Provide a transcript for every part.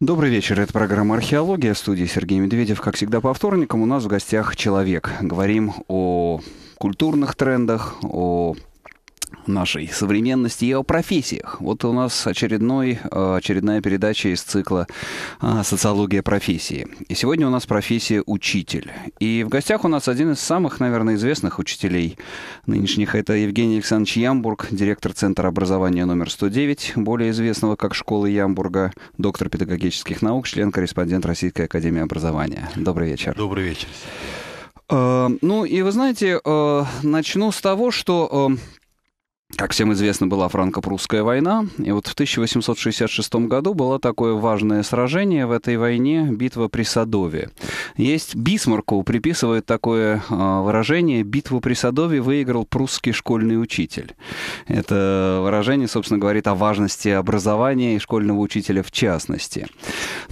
Добрый вечер. Это программа «Археология» в студии Сергей Медведев. Как всегда по вторникам у нас в гостях человек. Говорим о культурных трендах, о нашей современности и о профессиях. Вот у нас очередной, э, очередная передача из цикла э, «Социология профессии». И сегодня у нас профессия «Учитель». И в гостях у нас один из самых, наверное, известных учителей нынешних. Это Евгений Александрович Ямбург, директор Центра образования номер 109, более известного как «Школы Ямбурга», доктор педагогических наук, член-корреспондент Российской Академии Образования. Добрый вечер. Добрый вечер. Э, ну и вы знаете, начну с того, что как всем известно, была франко-прусская война, и вот в 1866 году было такое важное сражение в этой войне – битва при Садове. Есть Бисмарку приписывает такое а, выражение «битву при Садове выиграл прусский школьный учитель». Это выражение, собственно, говорит о важности образования и школьного учителя в частности.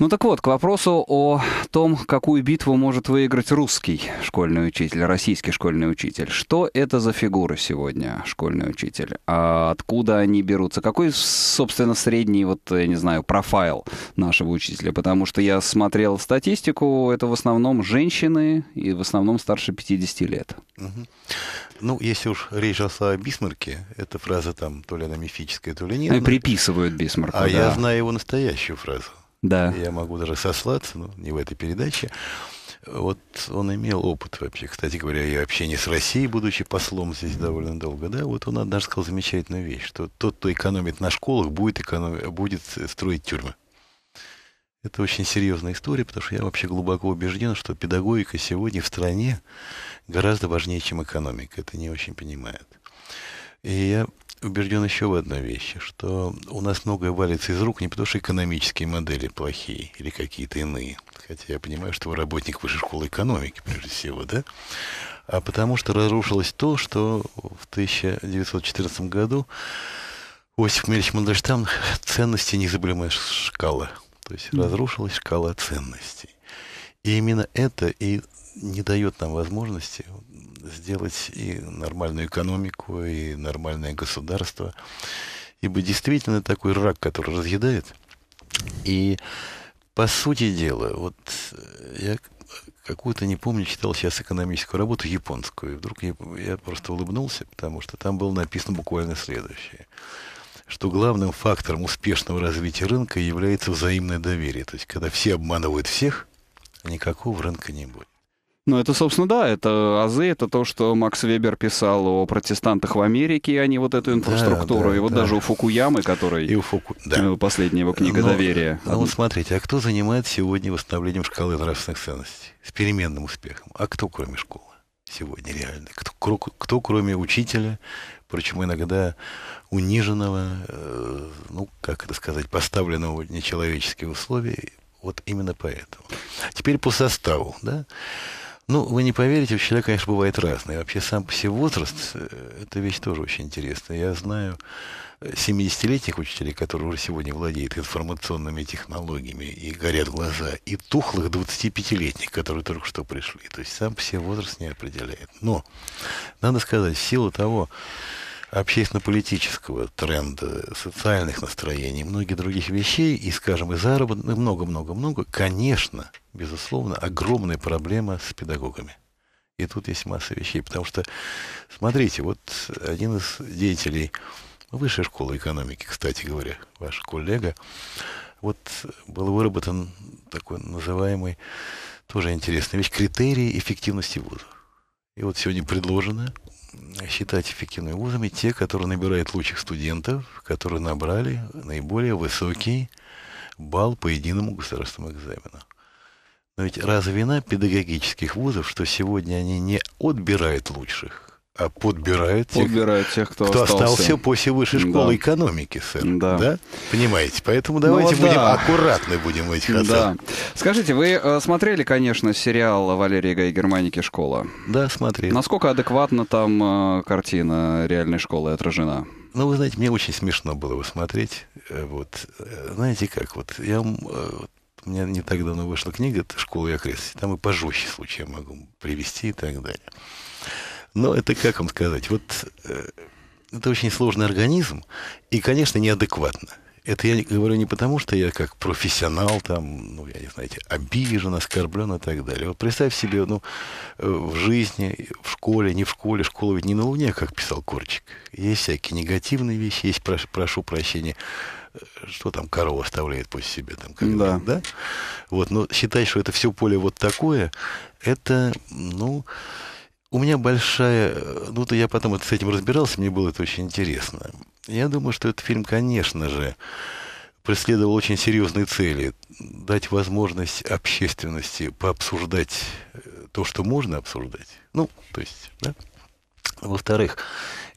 Ну так вот, к вопросу о том, какую битву может выиграть русский школьный учитель, российский школьный учитель. Что это за фигура сегодня, школьный учитель? пользователь, а откуда они берутся, какой, собственно, средний, вот, я не знаю, профайл нашего учителя, потому что я смотрел статистику, это в основном женщины и в основном старше 50 лет. Ну, если уж речь шла о Бисмарке, эта фраза там то ли она мифическая, то ли нет. Она ну, приписывают Бисмарку, А да. я знаю его настоящую фразу. Да. Я могу даже сослаться, но не в этой передаче. Вот он имел опыт вообще, кстати говоря, и общение с Россией, будучи послом здесь довольно долго, да, вот он однажды сказал замечательную вещь, что тот, кто экономит на школах, будет, эконом... будет строить тюрьмы. Это очень серьезная история, потому что я вообще глубоко убежден, что педагогика сегодня в стране гораздо важнее, чем экономика. Это не очень понимают. И я убежден еще в одной вещи, что у нас многое валится из рук не потому, что экономические модели плохие или какие-то иные. Хотя я понимаю, что вы работник высшей школы экономики, прежде всего, да? А потому что разрушилось то, что в 1914 году Осип Мельч Мандельштам ценности незабываемая шкала. То есть разрушилась шкала ценностей. И именно это и не дает нам возможности сделать и нормальную экономику, и нормальное государство. Ибо действительно такой рак, который разъедает. И по сути дела, вот э, я какую-то, не помню, читал сейчас экономическую работу японскую. И вдруг я, я просто улыбнулся, потому что там было написано буквально следующее что главным фактором успешного развития рынка является взаимное доверие. То есть, когда все обманывают всех, никакого рынка не будет. Ну, это, собственно, да, это азы, это то, что Макс Вебер писал о протестантах в Америке, и а они вот эту инфраструктуру, да, да, и вот да. даже у Фукуямы, который... И у Фуку... да. Ну, Последняя его книга но, ну, «Доверие». Ну, вот смотрите, а кто занимается сегодня восстановлением шкалы нравственных ценностей с переменным успехом? А кто, кроме школы? сегодня реально. Кто, кто кроме учителя, причем иногда униженного, э, ну, как это сказать, поставленного в нечеловеческие условия, вот именно поэтому. Теперь по составу, да. Ну, вы не поверите, у человека, конечно, бывает разное. Вообще сам по себе возраст, э, это вещь тоже очень интересная. Я знаю 70-летних э, учителей, которые уже сегодня владеют информационными технологиями и горят глаза, и тухлых 25-летних, которые только что пришли. То есть сам по себе возраст не определяет. Но, надо сказать, в силу того, общественно-политического тренда, социальных настроений, многих других вещей, и, скажем, и заработных, много-много-много, конечно, безусловно, огромная проблема с педагогами. И тут есть масса вещей, потому что, смотрите, вот один из деятелей высшей школы экономики, кстати говоря, ваш коллега, вот был выработан такой называемый, тоже интересная вещь, критерии эффективности вуза. И вот сегодня предложено считать эффективными вузами те, которые набирают лучших студентов, которые набрали наиболее высокий балл по единому государственному экзамену. Но ведь разве вина педагогических вузов, что сегодня они не отбирают лучших, а подбирают, подбирают тех, кто, кто остался. остался после высшей школы да. экономики, сэр. Да. да. Понимаете? Поэтому давайте ну, вот будем да. аккуратны будем в этих да. Скажите, вы э, смотрели, конечно, сериал Валерия Гай Германики «Школа»? Да, смотрел. Насколько адекватно там э, картина реальной школы отражена? Ну, вы знаете, мне очень смешно было его смотреть. Э, вот. Знаете как, вот я вот, у меня не так давно вышла книга «Школа и окрестности». Там и пожестче случаи могу привести и так далее. Но это как вам сказать? Вот э, это очень сложный организм и, конечно, неадекватно. Это я говорю не потому, что я как профессионал там, ну, я не знаете, обижен, оскорблен и так далее. Вот представь себе, ну, э, в жизни, в школе, не в школе, школа ведь не на Луне, как писал Корчик. Есть всякие негативные вещи, есть, прошу, прошу прощения, э, что там корова оставляет после себя там, когда, да. да? Вот, но считать, что это все поле вот такое, это, ну, у меня большая... Э, ну, то я потом вот с этим разбирался, мне было это очень интересно. Я думаю, что этот фильм, конечно же, преследовал очень серьезные цели. Дать возможность общественности пообсуждать э, то, что можно обсуждать. Ну, то есть, да. Во-вторых,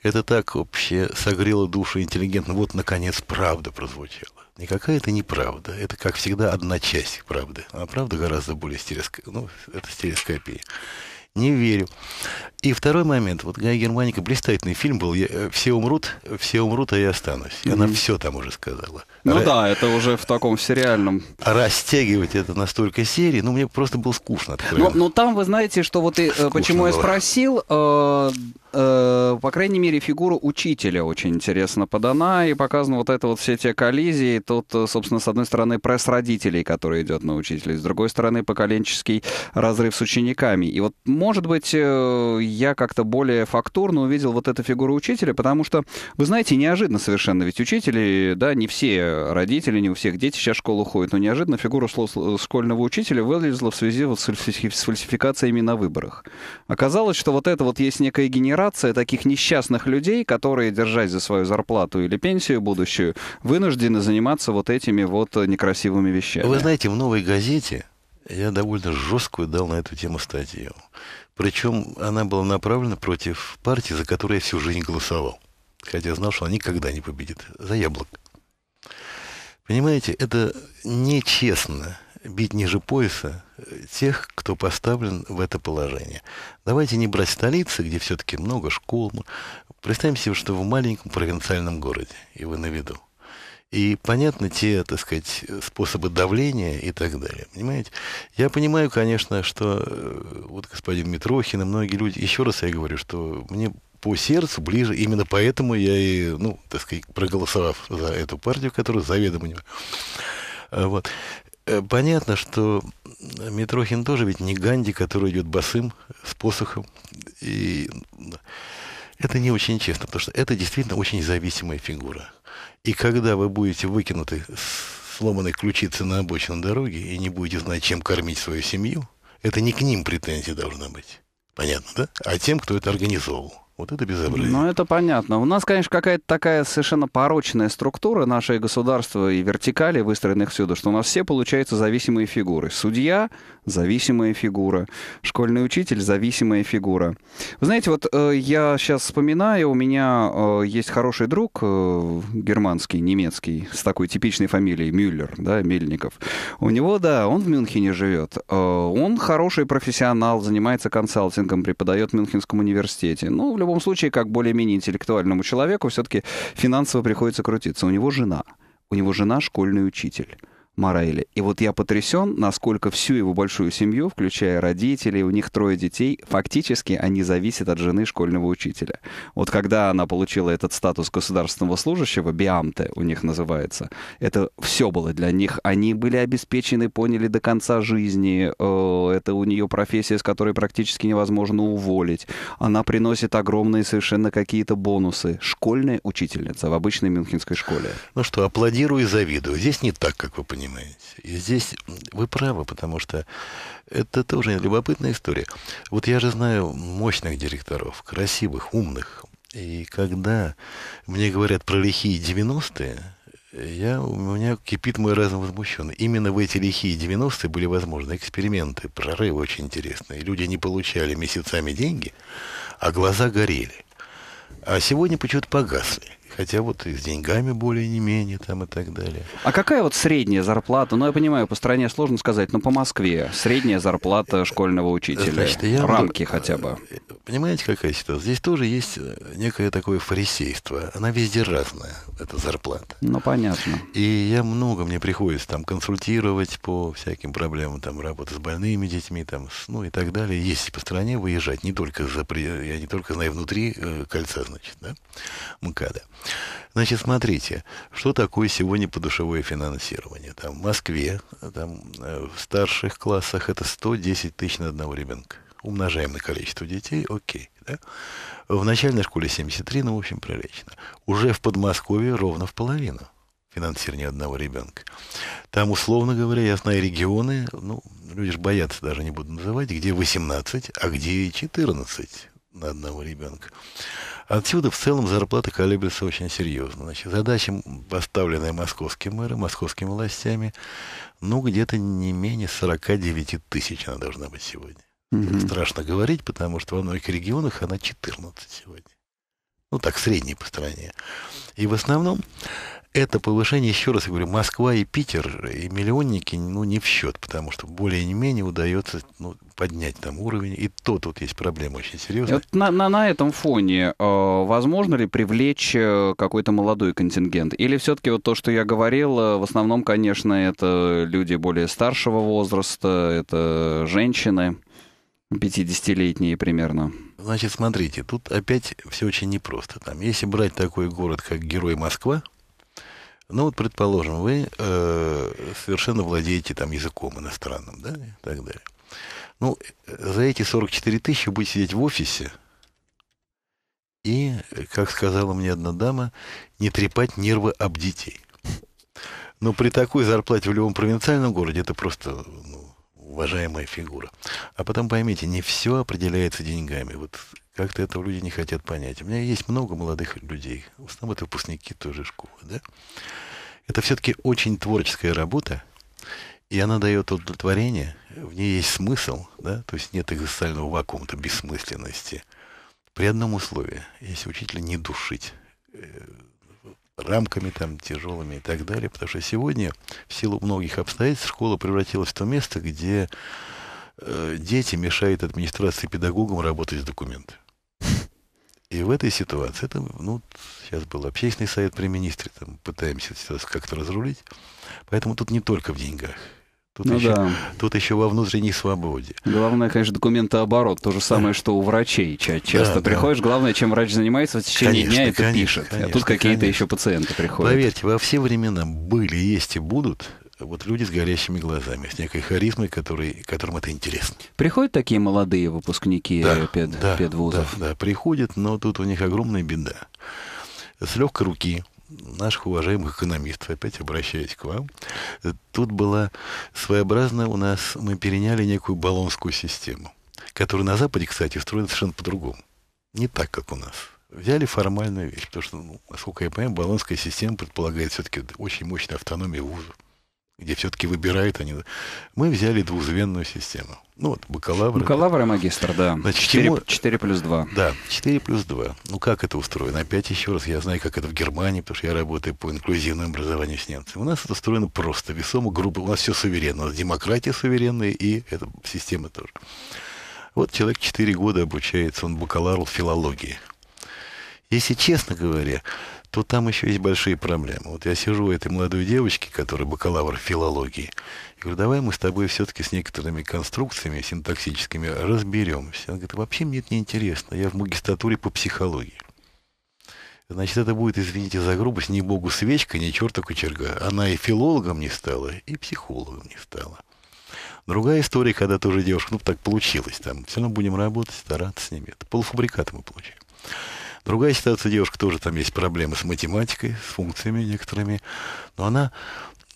это так вообще согрело душу интеллигентно. Вот, наконец, правда прозвучала. Никакая это не правда. Это, как всегда, одна часть правды. А правда гораздо более стереоско... ну, это стереоскопия не верю. И второй момент. Вот Гая Германика, блистательный фильм был. «Все умрут, все умрут, а я останусь». И mm-hmm. она все там уже сказала. Ну да, это уже в таком сериальном. Растягивать это на столько серий, ну мне просто было скучно. Ну, ну там вы знаете, что вот и э, скучно почему было. я спросил, э, э, по крайней мере фигура учителя очень интересно подана и показана вот это вот все те коллизии. Тут, э, собственно, с одной стороны пресс родителей, который идет на учителей, с другой стороны поколенческий разрыв с учениками. И вот может быть э, я как-то более фактурно увидел вот эту фигуру учителя, потому что вы знаете неожиданно совершенно, ведь учители, да, не все родители, не у всех дети сейчас в школу ходят. Но неожиданно фигура школьного учителя вылезла в связи вот с фальсификациями на выборах. Оказалось, что вот это вот есть некая генерация таких несчастных людей, которые, держась за свою зарплату или пенсию будущую, вынуждены заниматься вот этими вот некрасивыми вещами. Вы знаете, в «Новой газете» я довольно жесткую дал на эту тему статью. Причем она была направлена против партии, за которую я всю жизнь голосовал. Хотя знал, что она никогда не победит. За яблоко. Понимаете, это нечестно бить ниже пояса э, тех, кто поставлен в это положение. Давайте не брать столицы, где все-таки много школ. Представим себе, что вы в маленьком провинциальном городе, и вы на виду. И понятны те, так сказать, способы давления и так далее. Понимаете? Я понимаю, конечно, что э, вот господин Митрохин и многие люди... Еще раз я говорю, что мне по сердцу ближе. Именно поэтому я и, ну, так сказать, проголосовав за эту партию, которую заведомо не... А, вот. Э, понятно, что Митрохин тоже ведь не Ганди, который идет босым, с посохом. И это не очень честно, потому что это действительно очень зависимая фигура. И когда вы будете выкинуты с сломанной ключицы на обочине дороги и не будете знать, чем кормить свою семью, это не к ним претензии должна быть. Понятно, да? А тем, кто это организовал. Вот это безобразие. Ну, это понятно. У нас, конечно, какая-то такая совершенно порочная структура нашей государства и вертикали, выстроенных всюду, что у нас все, получаются зависимые фигуры. Судья — зависимая фигура. Школьный учитель — зависимая фигура. Вы знаете, вот э, я сейчас вспоминаю, у меня э, есть хороший друг э, германский, немецкий, с такой типичной фамилией Мюллер, да, Мельников. У него, да, он в Мюнхене живет. Э, он хороший профессионал, занимается консалтингом, преподает в Мюнхенском университете. Ну, в любом случае, как более-менее интеллектуальному человеку, все-таки финансово приходится крутиться. У него жена. У него жена школьный учитель. Морайли. И вот я потрясен, насколько всю его большую семью, включая родителей, у них трое детей, фактически они зависят от жены школьного учителя. Вот когда она получила этот статус государственного служащего, биамте у них называется, это все было для них. Они были обеспечены, поняли до конца жизни. Э, это у нее профессия, с которой практически невозможно уволить. Она приносит огромные совершенно какие-то бонусы. Школьная учительница в обычной мюнхенской школе. Ну что, аплодирую и завидую. Здесь не так, как вы понимаете понимаете? И здесь вы правы, потому что это тоже любопытная история. Вот я же знаю мощных директоров, красивых, умных. И когда мне говорят про лихие 90-е, я, у меня кипит мой разум возмущен. Именно в эти лихие 90-е были возможны эксперименты, прорывы очень интересные. Люди не получали месяцами деньги, а глаза горели. А сегодня почему-то погасли. Хотя вот и с деньгами более не менее там и так далее. А какая вот средняя зарплата? Ну, я понимаю, по стране сложно сказать, но по Москве средняя зарплата школьного учителя. Значит, я Рамки буду, хотя бы. Понимаете, какая ситуация? Здесь тоже есть э, некое такое фарисейство. Она везде разная, эта зарплата. Ну, понятно. И я много мне приходится там консультировать по всяким проблемам, там, работы с больными детьми, там, с, ну, и так далее. Есть по стране выезжать, не только за, я не только знаю внутри э, кольца, значит, да, МКАДа. Значит, смотрите, что такое сегодня подушевое финансирование? Там в Москве, там, э, в старших классах это 110 тысяч на одного ребенка умножаем на количество детей, окей. Да? В начальной школе 73, ну, в общем, прилично. Уже в Подмосковье ровно в половину финансирования одного ребенка. Там, условно говоря, я знаю регионы, ну, люди же боятся, даже не буду называть, где 18, а где и 14 на одного ребенка. Отсюда в целом зарплата колеблется очень серьезно. Значит, задача, поставленная московским мэром, московскими властями, ну, где-то не менее 49 тысяч она должна быть сегодня. Угу. Страшно говорить, потому что во многих регионах она 14 сегодня. Ну, так, средней по стране. И в основном это повышение, еще раз говорю, Москва и Питер, и миллионники, ну, не в счет, потому что более не менее удается ну, поднять там уровень, и то тут есть проблема очень серьезная. Вот на, на, на этом фоне э, возможно ли привлечь э, какой-то молодой контингент? Или все-таки вот то, что я говорил, э, в основном, конечно, это люди более старшего возраста, это женщины? 50-летние примерно. Значит, смотрите, тут опять все очень непросто. Там, если брать такой город, как Герой Москва, ну вот, предположим, вы э, совершенно владеете там языком иностранным, да, и так далее. Ну, за эти 44 тысячи будете сидеть в офисе и, как сказала мне одна дама, не трепать нервы об детей. Но при такой зарплате в любом провинциальном городе это просто ну, уважаемая фигура. А потом поймите, не все определяется деньгами. Вот как-то этого люди не хотят понять. У меня есть много молодых людей. В основном это выпускники той же школы. Да? Это все-таки очень творческая работа, и она дает удовлетворение, в ней есть смысл, да, то есть нет экзистенциального вакуума-то бессмысленности. При одном условии, если учителя не душить э, рамками там тяжелыми и так далее. Потому что сегодня в силу многих обстоятельств школа превратилась в то место, где э, дети мешают администрации педагогам работать с документами. И в этой ситуации, это, ну, сейчас был общественный совет при министре, там пытаемся ситуацию как-то разрулить. Поэтому тут не только в деньгах. Тут, ну, еще, да. тут еще во внутренней свободе. Главное, конечно, документооборот. То же самое, что у врачей. Часто да, приходишь, да. главное, чем врач занимается, в течение конечно, дня это конечно, пишет. Конечно, а тут какие-то еще пациенты приходят. Поверьте, во все времена были, есть и будут вот люди с горящими глазами, с некой харизмой, который, которым это интересно. Приходят такие молодые выпускники да, пед, да, педвузов? Да, да, приходят, но тут у них огромная беда. С легкой руки наших уважаемых экономистов. Опять обращаюсь к вам. Тут была своеобразная у нас, мы переняли некую баллонскую систему, которая на Западе, кстати, устроена совершенно по-другому. Не так, как у нас. Взяли формальную вещь, потому что, ну, насколько я понимаю, баллонская система предполагает все-таки очень мощную автономию вузов где все-таки выбирают они. Мы взяли двузвенную систему. Ну, вот бакалавр. Бакалавр и магистр, да. Значит, 4, чему... 4 плюс 2. Да, 4 плюс 2. Ну, как это устроено? Опять еще раз, я знаю, как это в Германии, потому что я работаю по инклюзивному образованию с немцами. У нас это устроено просто, весомо, грубо. У нас все суверенно. У нас демократия суверенная, и эта система тоже. Вот человек 4 года обучается, он бакалавр филологии. Если честно говоря, то там еще есть большие проблемы. Вот я сижу у этой молодой девочки, которая бакалавр филологии, и говорю, давай мы с тобой все-таки с некоторыми конструкциями синтаксическими разберемся. Она говорит, вообще мне это не интересно, я в магистратуре по психологии. Значит, это будет, извините за грубость, ни богу свечка, ни черта кучерга. Она и филологом не стала, и психологом не стала. Другая история, когда ты уже девушка, ну, так получилось, там, все равно будем работать, стараться с ними. Это полуфабрикаты мы получаем. Другая ситуация, девушка тоже там есть проблемы с математикой, с функциями некоторыми, но она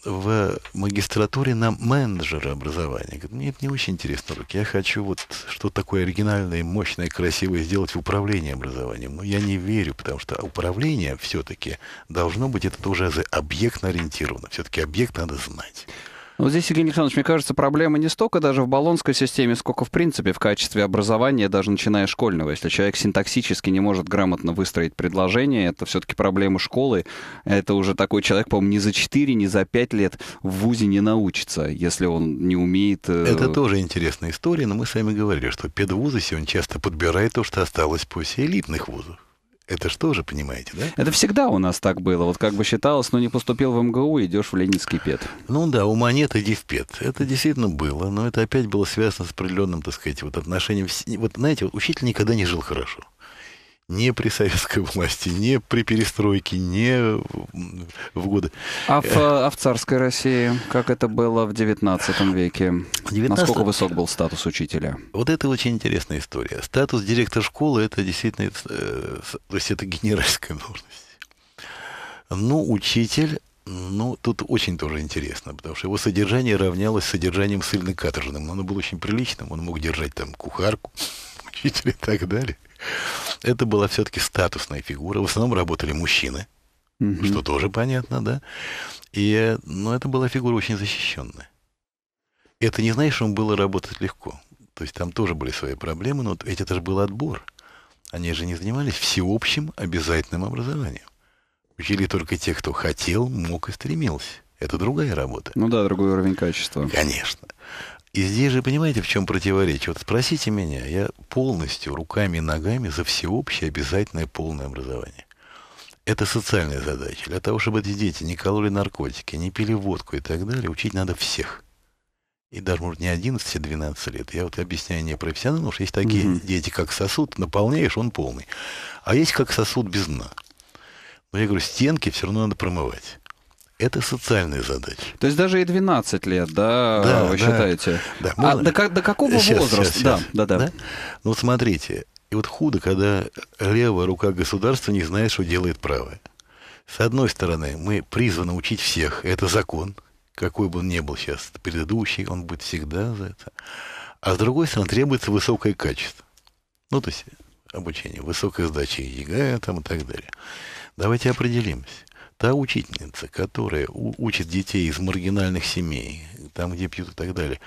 в магистратуре на менеджера образования. Говорит, мне это не очень интересно, руки. Я хочу вот что то такое оригинальное, мощное, красивое сделать в управлении образованием. Но я не верю, потому что управление все-таки должно быть это тоже объектно ориентировано. Все-таки объект надо знать. Но ну, здесь, Евгений Александрович, мне кажется, проблема не столько даже в баллонской системе, сколько, в принципе, в качестве образования, даже начиная с школьного. Если человек синтаксически не может грамотно выстроить предложение, это все-таки проблема школы. Это уже такой человек, по-моему, не за 4, не за 5 лет в ВУЗе не научится, если он не умеет... Э, это тоже интересная история, но мы с вами говорили, что педвузы сегодня часто подбирают то, что осталось после элитных вузов. Это что же, понимаете, да? Это всегда у нас так было. Вот как бы считалось, но не поступил в МГУ, идешь в Ленинский ПЕД. Ну да, у монет иди в ПЕД. Это действительно было, но это опять было связано с определенным, так сказать, вот отношением... Вот знаете, учитель никогда не жил хорошо не при советской власти, не при перестройке, не в годы. А в, э, а в царской России как это было в XIX веке? 19... Насколько высок был статус учителя? Вот это очень интересная история. Статус директора школы это действительно, э, то есть это генеральская должность. Ну, учитель, ну, тут очень тоже интересно, потому что его содержание равнялось содержанием ссыльно-каторжным. Оно было очень приличным, он мог держать там кухарку, учителя и так далее это была все-таки статусная фигура. В основном работали мужчины, угу. что тоже понятно, да. И, но это была фигура очень защищенная. Это не значит, что им было работать легко. То есть там тоже были свои проблемы, но ведь это же был отбор. Они же не занимались всеобщим обязательным образованием. Учили только те, кто хотел, мог и стремился. Это другая работа. Ну да, другой уровень качества. Конечно. И здесь же, понимаете, в чем противоречие? Вот спросите меня, я полностью руками и ногами за всеобщее обязательное полное образование. Это социальная задача. Для того, чтобы эти дети не кололи наркотики, не пили водку и так далее, учить надо всех. И даже, может, не 11, а 12 лет. Я вот объясняю не профессионально, потому что есть такие угу. дети, как сосуд, наполняешь, он полный. А есть как сосуд без дна. Но я говорю, стенки все равно надо промывать это социальная задача. То есть даже и 12 лет, да, да вы да, считаете? Да, А до, до какого сейчас, возраста? Сейчас, сейчас. Да, да, да, да. Ну, смотрите, и вот худо, когда левая рука государства не знает, что делает правая. С одной стороны, мы призваны учить всех, это закон, какой бы он ни был сейчас, предыдущий, он будет всегда за это. А с другой стороны, требуется высокое качество. Ну, то есть обучение, высокая сдача ЕГЭ там, и так далее. Давайте определимся та учительница, которая учит детей из маргинальных семей, там, где пьют и так далее,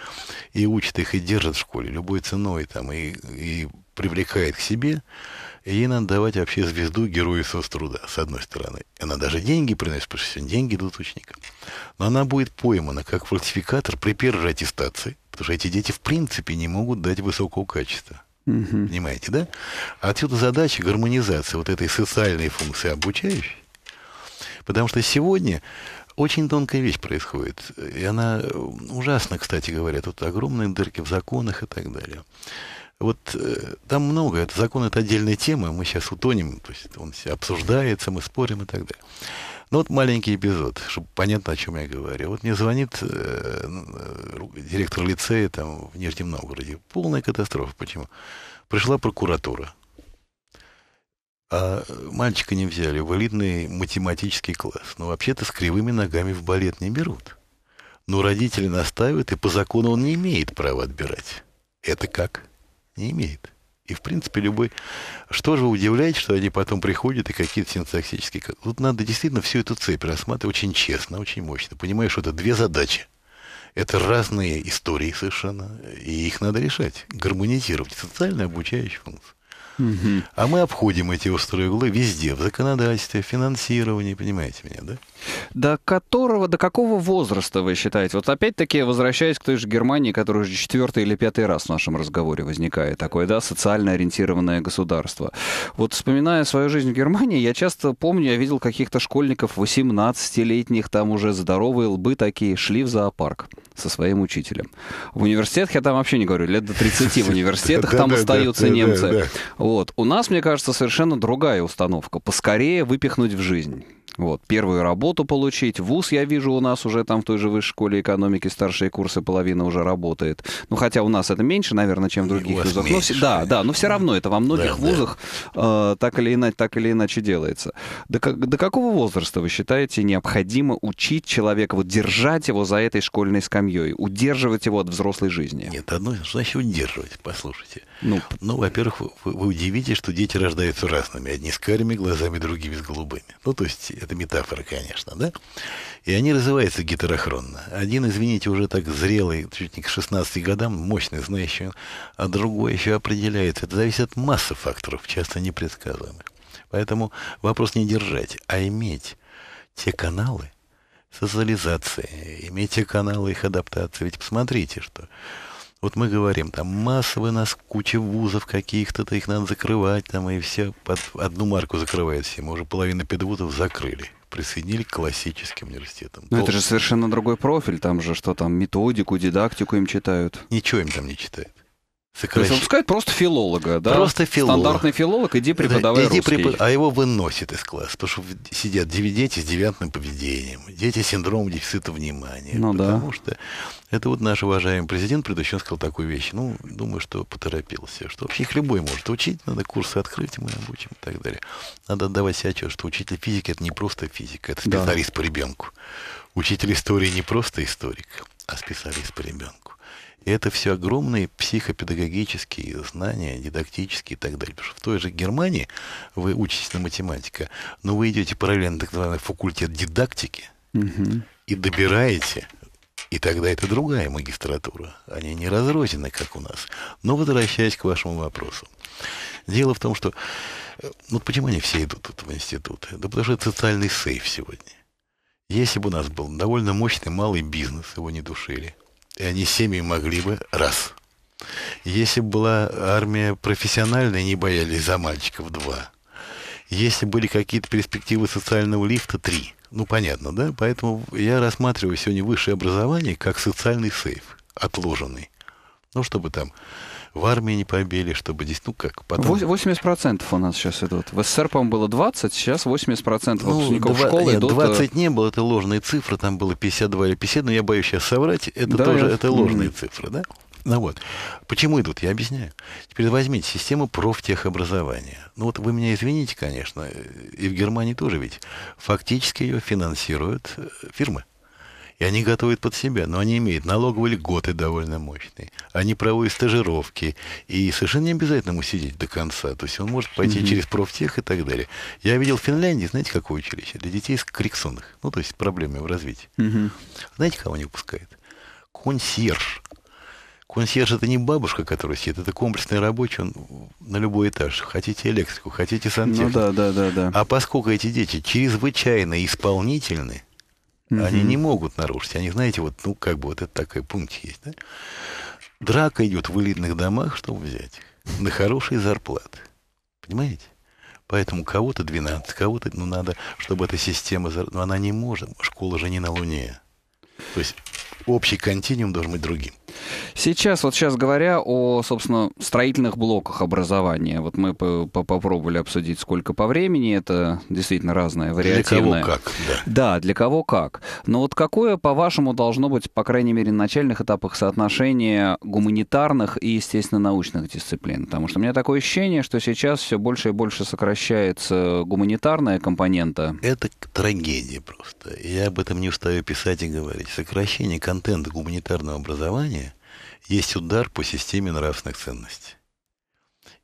и учит их и держит в школе любой ценой, там, и, и привлекает к себе, ей надо давать вообще звезду героя соцтруда, с одной стороны. Она даже деньги приносит, потому что деньги идут ученикам. Но она будет поймана как фальсификатор при первой аттестации, потому что эти дети в принципе не могут дать высокого качества. Угу. Понимаете, да? Отсюда задача гармонизации вот этой социальной функции обучающей Потому что сегодня очень тонкая вещь происходит. И она э, ужасна, кстати говоря. Тут огромные дырки в законах и так далее. Вот э, там много. Это закон это отдельная тема. Мы сейчас утонем. То есть он обсуждается, мы спорим и так далее. Но вот маленький эпизод, чтобы понятно, о чем я говорю. Вот мне звонит э, э, директор лицея там в Нижнем Новгороде. Полная катастрофа. Почему? Пришла прокуратура. А мальчика не взяли в элитный математический класс. Но вообще-то с кривыми ногами в балет не берут. Но родители настаивают, и по закону он не имеет права отбирать. Это как? Не имеет. И, в принципе, любой... Что же вы что они потом приходят и какие-то синтаксические... Тут надо действительно всю эту цепь рассматривать очень честно, очень мощно. Понимаешь, что это две задачи. Это разные истории совершенно, и их надо решать, гармонизировать. Социальная обучающая функция. Угу. А мы обходим эти острые углы везде, в законодательстве, в финансировании, понимаете меня, да? До которого, до какого возраста вы считаете? Вот опять-таки, возвращаясь к той же Германии, которая уже четвертый или пятый раз в нашем разговоре возникает, такое, да, социально ориентированное государство. Вот вспоминая свою жизнь в Германии, я часто помню, я видел каких-то школьников 18-летних, там уже здоровые лбы такие, шли в зоопарк со своим учителем. В университетах, я там вообще не говорю, лет до 30 в университетах там остаются немцы. Вот. У нас, мне кажется, совершенно другая установка. Поскорее выпихнуть в жизнь. Вот, первую работу получить. ВУЗ, я вижу, у нас уже там в той же высшей школе экономики старшие курсы половина уже работает. Ну, хотя у нас это меньше, наверное, чем в ну, других Его вузах. Но, да, да, но все равно это во многих да, вузах да. Э, так, или иначе, так или иначе делается. До, до какого возраста, вы считаете, необходимо учить человека, вот держать его за этой школьной скамьей, удерживать его от взрослой жизни? Нет, одно, ну, значит, удерживать, послушайте. Ну, ну во-первых, вы, вы удивитесь, что дети рождаются разными. Одни с карими глазами, другими с голубыми. Ну, то есть это метафора, конечно, да? И они развиваются гетерохронно. Один, извините, уже так зрелый, чуть не к 16 годам, мощный, знающий, а другой еще определяется. Это зависит от массы факторов, часто непредсказуемых. Поэтому вопрос не держать, а иметь те каналы социализации, иметь те каналы их адаптации. Ведь посмотрите, что вот мы говорим, там массовый нас куча вузов каких-то, то их надо закрывать, там и все под одну марку закрывают все. Мы уже половину педвузов закрыли присоединили к классическим университетам. Но ну, Дол... это же совершенно другой профиль, там же что там, методику, дидактику им читают. Ничего им там не читают. Сокращ... То есть выпускают просто филолога, да? Просто филолог. Стандартный филолог, иди преподавай да, иди русский. А его выносят из класса, потому что сидят дети с девиантным поведением, дети с синдромом дефицита внимания. Ну, потому да. что это вот наш уважаемый президент предыдущий сказал такую вещь. Ну, думаю, что поторопился, что вообще их любой может учить, надо курсы открыть, мы обучим и так далее. Надо отдавать себе отчет, что учитель физики – это не просто физика, это специалист да. по ребенку. Учитель истории не просто историк, а специалист по ребенку. И это все огромные психопедагогические знания, дидактические и так далее. Потому что в той же Германии вы учитесь на математика, но вы идете параллельно так называемый факультет дидактики угу. и добираете и тогда это другая магистратура. Они не разрознены, как у нас. Но возвращаясь к вашему вопросу. Дело в том, что... Э, ну, почему они все идут тут в институты? Да потому что это социальный сейф сегодня. Если бы у нас был довольно мощный малый бизнес, его не душили, и они семьи могли бы раз. Если бы была армия профессиональная, не боялись за мальчиков два. Если были какие-то перспективы социального лифта три. Ну, понятно, да? Поэтому я рассматриваю сегодня высшее образование как социальный сейф, отложенный. Ну, чтобы там в армии не побили, чтобы здесь, ну как, потом... 80% у нас сейчас идут. В СССР, по-моему, было 20, сейчас 80% ну, выпускников два, школы нет, идут... 20 э, не было, это ложные цифры, там было 52 или 50, но я боюсь сейчас соврать, это да, тоже я... это ложные mm цифры, да? Ну вот. Почему идут? Я объясняю. Теперь возьмите систему профтехобразования. Ну вот вы меня извините, конечно, и в Германии тоже ведь фактически ее финансируют э, фирмы. И они готовят под себя, но они имеют налоговые льготы довольно мощные. Они проводят стажировки. И совершенно не обязательно ему сидеть до конца. То есть он может пойти угу. через профтех и так далее. Я видел в Финляндии, знаете, какое училище? Для детей с коррекционных. Ну, то есть с проблемами в развитии. Угу. Знаете, кого они выпускают? Консьерж. Консьерж это не бабушка, которая сидит, это комплексный рабочий, он на любой этаж. Хотите электрику, хотите сантехнику. Ну да, да, да, да. А поскольку эти дети чрезвычайно исполнительны, Угу. Они не могут нарушить. Они, знаете, вот, ну, как бы вот это такой пункт есть. Да? Драка идет в элитных домах, чтобы взять, на хорошие зарплаты. Понимаете? Поэтому кого-то 12, кого-то, ну, надо, чтобы эта система, ну, она не может. Школа же не на Луне. То есть общий континуум должен быть другим. Сейчас, вот сейчас говоря о, собственно, строительных блоках образования, вот мы попробовали обсудить, сколько по времени, это действительно разное, вариативное. Для кого как, да. Да, для кого как. Но вот какое, по-вашему, должно быть, по крайней мере, на начальных этапах соотношение гуманитарных и, естественно, научных дисциплин? Потому что у меня такое ощущение, что сейчас все больше и больше сокращается гуманитарная компонента. Это трагедия просто. Я об этом не устаю писать и говорить. Сокращение контента гуманитарного образования есть удар по системе нравственных ценностей.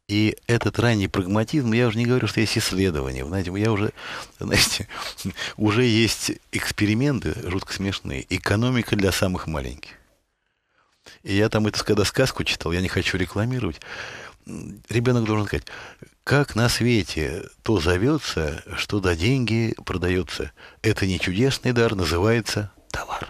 И этот ранний прагматизм, я уже не говорю, что есть исследования, знаете, я уже, знаете, уже есть эксперименты жутко смешные. Экономика для самых маленьких. И я там это, когда сказку читал, я не хочу рекламировать, ребенок должен сказать, как на свете то зовется, что до деньги продается. Это не чудесный дар, называется товар.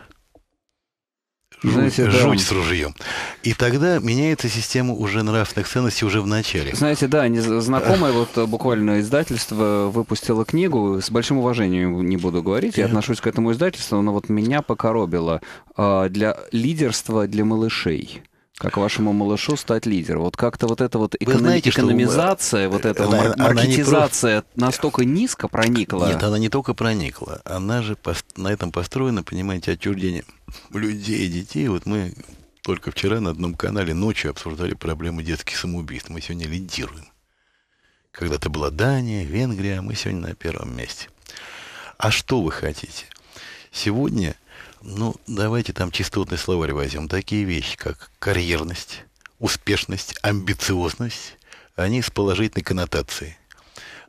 Знаете, жуть, да. жуть с ружьем. И тогда меняется система уже нравственных ценностей уже в начале. Знаете, да, знакомое вот э, буквально издательство выпустило книгу, с большим уважением не буду говорить, я отношусь к этому издательству, но вот меня покоробило а, для лидерства для малышей как вашему малышу стать лидером. Вот как-то вот эта вот эконом... знаете, э, экономизация, что... вот эта она, маркетизация она не... настолько низко проникла. Нет, она не только проникла, она же на этом построена, понимаете, отчуждение людей, детей. Вот мы только вчера на одном канале ночью обсуждали проблему детских самоубийств. Мы сегодня лидируем. Когда-то была Дания, Венгрия, а мы сегодня на первом месте. А что вы хотите? Сегодня, ну, давайте там частотный словарь возьмем. Такие вещи, как карьерность, успешность, амбициозность, они с положительной коннотацией –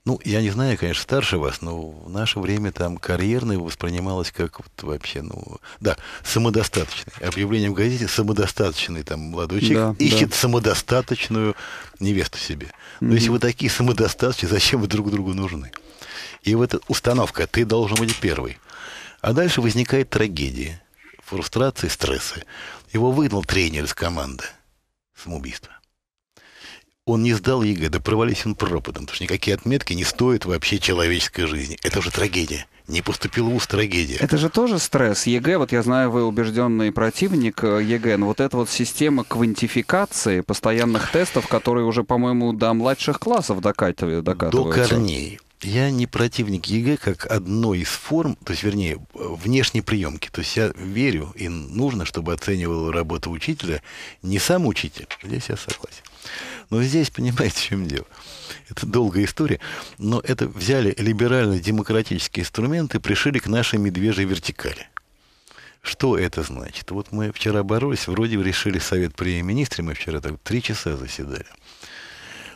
ну, я не знаю, конечно, старше вас, но в наше время там карьерное воспринималось как вот вообще, ну, да, самодостаточный. Объявление в газете самодостаточный там молодой человек да, ищет да. самодостаточную невесту себе. Но mm-hmm. если вы такие самодостаточные, зачем вы друг другу нужны? И вот эта установка, ты должен быть первый. А дальше возникает трагедия, фрустрации, стрессы. Его выгнал тренер из команды самоубийство он не сдал ЕГЭ, да провались он пропадом, потому что никакие отметки не стоят вообще человеческой жизни. Это уже трагедия. Не поступил в УЗ трагедия. Это же тоже стресс. ЕГЭ, вот я знаю, вы убежденный противник ЕГЭ, но вот эта вот система квантификации постоянных тестов, которые уже, по-моему, до младших классов докатываются. До корней. Я не противник ЕГЭ как одной из форм, то есть, вернее, внешней приемки. То есть я верю, и нужно, чтобы оценивал работу учителя не сам учитель. Здесь я согласен. Но здесь, понимаете, в чем дело? Это долгая история, но это взяли либерально-демократические инструменты и пришили к нашей медвежьей вертикали. Что это значит? Вот мы вчера боролись, вроде бы решили совет при министре, мы вчера так три часа заседали.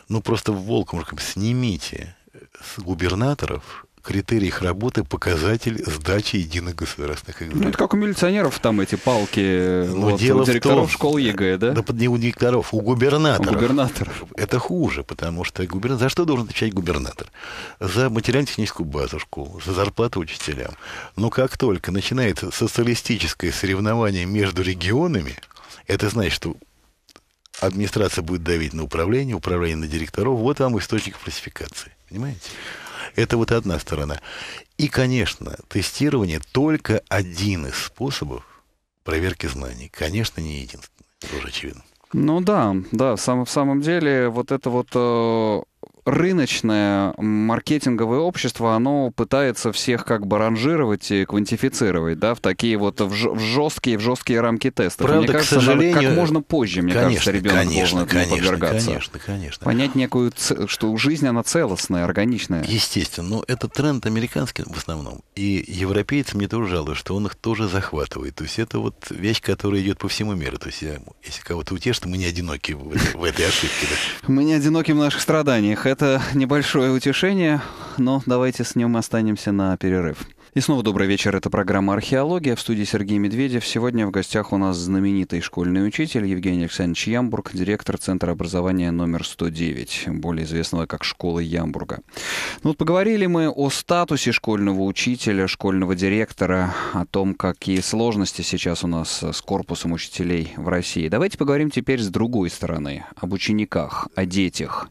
Ну, просто волком, снимите с губернаторов критерий их работы показатель сдачи единых государственных экзаменов. Ну, это как у милиционеров там эти палки э, Но вот, дело у директоров том, школ э, ЕГЭ, да? Да не у директоров, у губернаторов. У губернаторов. Это хуже, потому что губернатор... за что должен отвечать губернатор? За материально-техническую базу школ, за зарплату учителям. Но как только начинается социалистическое соревнование между регионами, это значит, что администрация будет давить на управление, управление на директоров. Вот вам источник фальсификации. Понимаете? Это вот одна сторона. И, конечно, тестирование только один из способов проверки знаний. Конечно, не единственный, тоже очевидно. Ну да, да, сам, в самом деле вот это вот э, рыночное маркетинговое общество, оно пытается всех как бы ранжировать и квантифицировать, да, в такие вот в, в жесткие, в жесткие рамки тестов. Правда, мне кажется, к сожалению, как можно позже, мне конечно, кажется, ребенок конечно, должен конечно, подвергаться. Конечно, конечно. Понять некую, ц... что жизнь, она целостная, органичная. Естественно, но это тренд американский в основном. И европейцы мне тоже жалуют, что он их тоже захватывает. То есть это вот вещь, которая идет по всему миру. То есть если кого-то утешит, мы не одиноки в, в этой ошибке. Мы не одиноки в наших страданиях. Это небольшое утешение, но давайте с ним останемся на перерыв. И снова добрый вечер. Это программа «Археология». В студии Сергей Медведев. Сегодня в гостях у нас знаменитый школьный учитель Евгений Александрович Ямбург, директор Центра образования номер 109, более известного как «Школа Ямбурга». Ну вот поговорили мы о статусе школьного учителя, школьного директора, о том, какие сложности сейчас у нас с корпусом учителей в России. Давайте поговорим теперь с другой стороны, об учениках, о детях.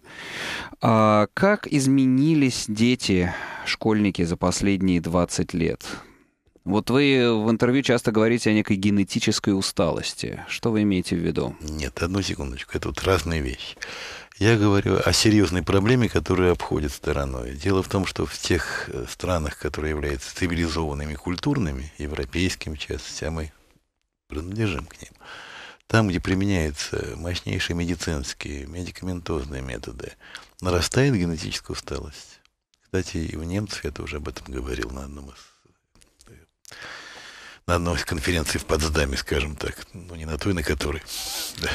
А как изменились дети школьники за последние 20 лет. Вот вы в интервью часто говорите о некой генетической усталости. Что вы имеете в виду? Нет, одну секундочку. Это вот разные вещи. Я говорю о серьезной проблеме, которая обходит стороной. Дело в том, что в тех э, странах, которые являются цивилизованными, культурными, европейским в частности, а мы принадлежим к ним, там, где применяются мощнейшие медицинские, медикаментозные методы, нарастает генетическая усталость. Кстати, и у немцев, я тоже об этом говорил на одном из э, на одной из конференций в Потсдаме, скажем так, ну не на той, на которой. Да.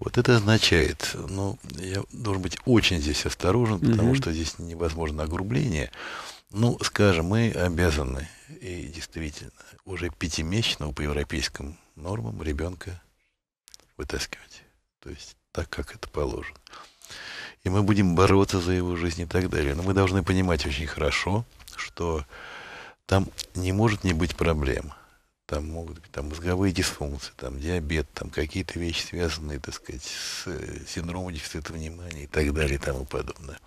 Вот это означает, ну, я должен быть очень здесь осторожен, потому угу. что здесь невозможно огрубление. Ну, скажем, мы обязаны, и действительно, уже пятимесячного по европейским нормам ребенка вытаскивать. То есть так, как это положено и мы будем бороться за его жизнь и так далее. Но мы должны понимать очень хорошо, что там не может не быть проблем. Там могут быть там, мозговые дисфункции, там диабет, там какие-то вещи, связанные, так сказать, с э, синдромом дефицита внимания и так далее и тому подобное.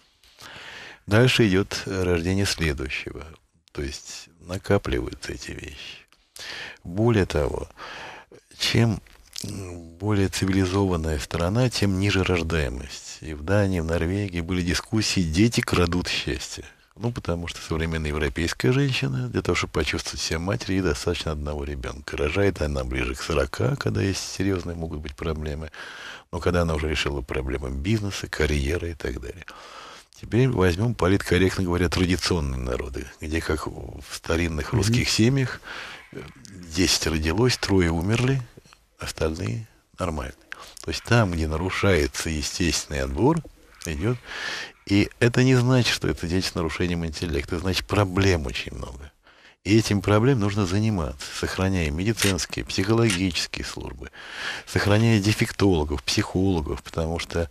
Дальше идет э, рождение следующего. То есть накапливаются эти вещи. Более того, чем более цивилизованная страна, тем ниже рождаемость и в Дании, и в Норвегии были дискуссии «Дети крадут счастье». Ну, потому что современная европейская женщина, для того, чтобы почувствовать себя матерью, ей достаточно одного ребенка. Рожает она ближе к 40, когда есть серьезные могут быть проблемы. Но когда она уже решила проблемы бизнеса, карьеры и так далее. Теперь возьмем, политкорректно говоря, традиционные народы, где, как в старинных русских mm-hmm. семьях, 10 родилось, трое умерли, остальные нормально. То есть там, где нарушается естественный отбор, идет. И это не значит, что это дети с нарушением интеллекта. Это значит, проблем очень много. И этим проблем нужно заниматься, сохраняя медицинские, психологические службы, сохраняя дефектологов, психологов, потому что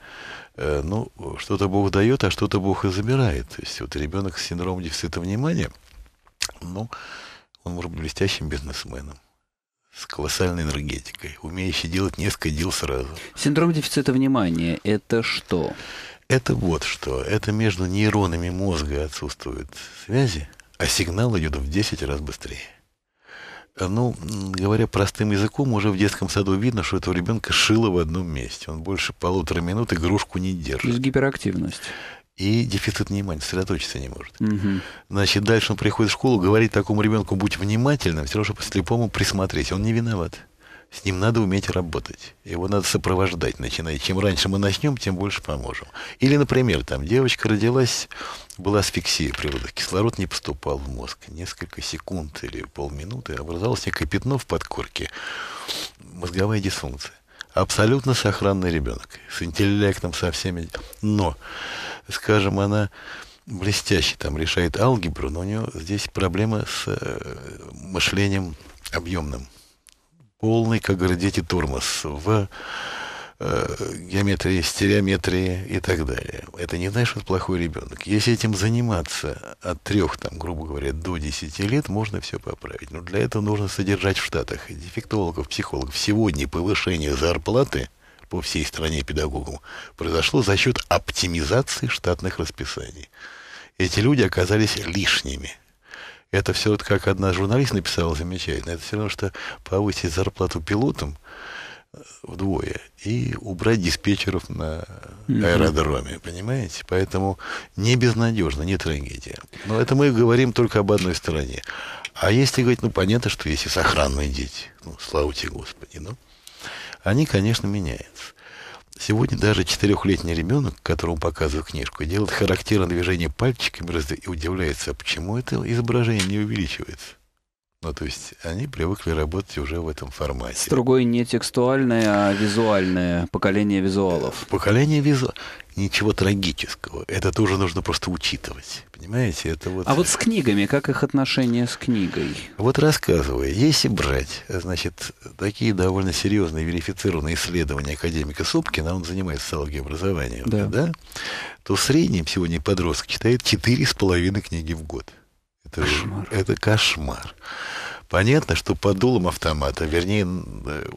э, ну, что-то Бог дает, а что-то Бог и забирает. То есть вот ребенок с синдромом дефицита внимания, ну, он может быть блестящим бизнесменом с колоссальной энергетикой, умеющий делать несколько дел сразу. Синдром дефицита внимания – это что? Это вот что. Это между нейронами мозга отсутствуют связи, а сигнал идет в 10 раз быстрее. Ну, говоря простым языком, уже в детском саду видно, что этого ребенка шило в одном месте. Он больше полутора минут игрушку не держит. То гиперактивность и дефицит внимания, сосредоточиться не может. Угу. Значит, дальше он приходит в школу, говорит такому ребенку, будь внимательным, все равно, чтобы слепому присмотреть. Он не виноват. С ним надо уметь работать. Его надо сопровождать, начиная. Чем раньше мы начнем, тем больше поможем. Или, например, там девочка родилась, была асфиксия при родах, кислород не поступал в мозг. Несколько секунд или полминуты образовалось некое пятно в подкорке, мозговая дисфункция абсолютно сохранный ребенок, с интеллектом, со всеми. Но, скажем, она блестяще там решает алгебру, но у нее здесь проблема с э, мышлением объемным. Полный, как говорят дети, тормоз. В Э, геометрии, стереометрии и так далее. Это не значит, что плохой ребенок. Если этим заниматься от трех, там, грубо говоря, до десяти лет, можно все поправить. Но для этого нужно содержать в Штатах дефектологов, психологов. Сегодня повышение зарплаты по всей стране педагогам произошло за счет оптимизации штатных расписаний. Эти люди оказались лишними. Это все, вот как одна журналист написала замечательно, это все равно, что повысить зарплату пилотам – вдвое и убрать диспетчеров на аэродроме, понимаете? Поэтому не безнадежно, не трагедия. Но это мы говорим только об одной стороне. А если говорить, ну понятно, что если сохранные дети, ну слава тебе Господи, ну, они, конечно, меняются. Сегодня даже четырехлетний ребенок, которому показывают книжку, делает характерное движение пальчиками и удивляется, а почему это изображение не увеличивается. Ну, то есть они привыкли работать уже в этом формате. С Другое не текстуальное, а визуальное, поколение визуалов. Э, поколение визуалов. Ничего трагического. Это тоже нужно просто учитывать. Понимаете? Это вот... А вот с книгами, как их отношение с книгой? Вот рассказываю, если брать, значит, такие довольно серьезные верифицированные исследования академика Сопкина, он занимается социологией образования, да. да? то в среднем сегодня подросток читает 4,5 книги в год это кошмар. Это кошмар. Понятно, что под дулом автомата, вернее, э,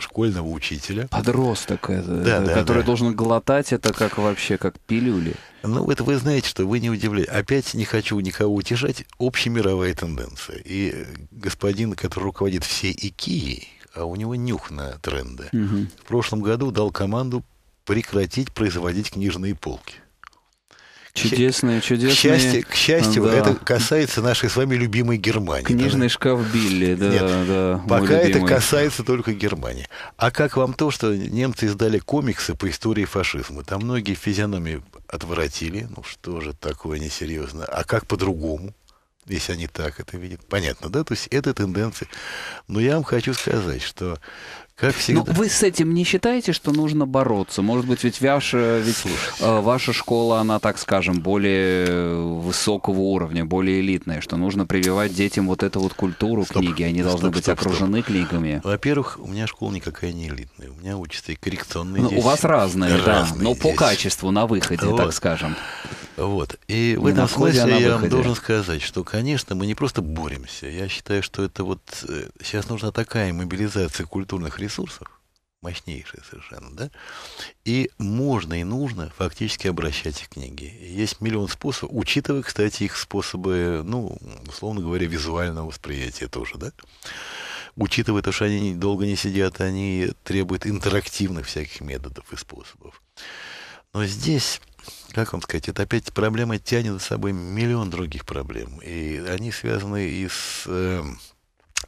школьного учителя. Подросток, это, да, э, да, который да. должен глотать это как вообще, как пилюли. Ну, это вы знаете, что вы не удивляетесь. Опять не хочу никого утешать, общемировая тенденция. И э, господин, который руководит всей Икией, а у него нюх на тренды, угу. в прошлом году дал команду прекратить производить книжные полки. Чудесные, чудесные. К счастью, к счастью да. это касается нашей с вами любимой Германии. Книжный да? шкаф Билли, да. Нет, да пока это касается только Германии. А как вам то, что немцы издали комиксы по истории фашизма? Там многие физиономии отворотили. Ну, что же такое несерьезно? А как по-другому? если они так это видят. Понятно, да? То есть это тенденция. Но я вам хочу сказать, что как ну, всегда. Но вы с этим не считаете, что нужно бороться? Может быть, ведь, ваша, ведь э, ваша школа, она, так скажем, более высокого уровня, более элитная, что нужно прививать детям вот эту вот культуру стоп, книги, они стоп, должны стоп, быть стоп, окружены стоп. книгами. Во-первых, у меня школа никакая не элитная, у меня учатся и коррекционные ну, У вас разные, разные да, но дети. по качеству на выходе, вот. так скажем. Вот. И в этом смысле я вам должен сказать, что, конечно, мы не просто боремся. Я считаю, что это вот э, сейчас нужна такая мобилизация культурных ресурсов, мощнейшая совершенно, да? И можно и нужно фактически обращать их книги. Есть миллион способов, учитывая, кстати, их способы, ну, условно говоря, визуального восприятия тоже, да? Учитывая то, что они долго не сидят, они требуют интерактивных всяких методов и способов. Но здесь, как вам сказать, это опять проблема тянет за собой миллион других проблем. И они связаны и с... Э,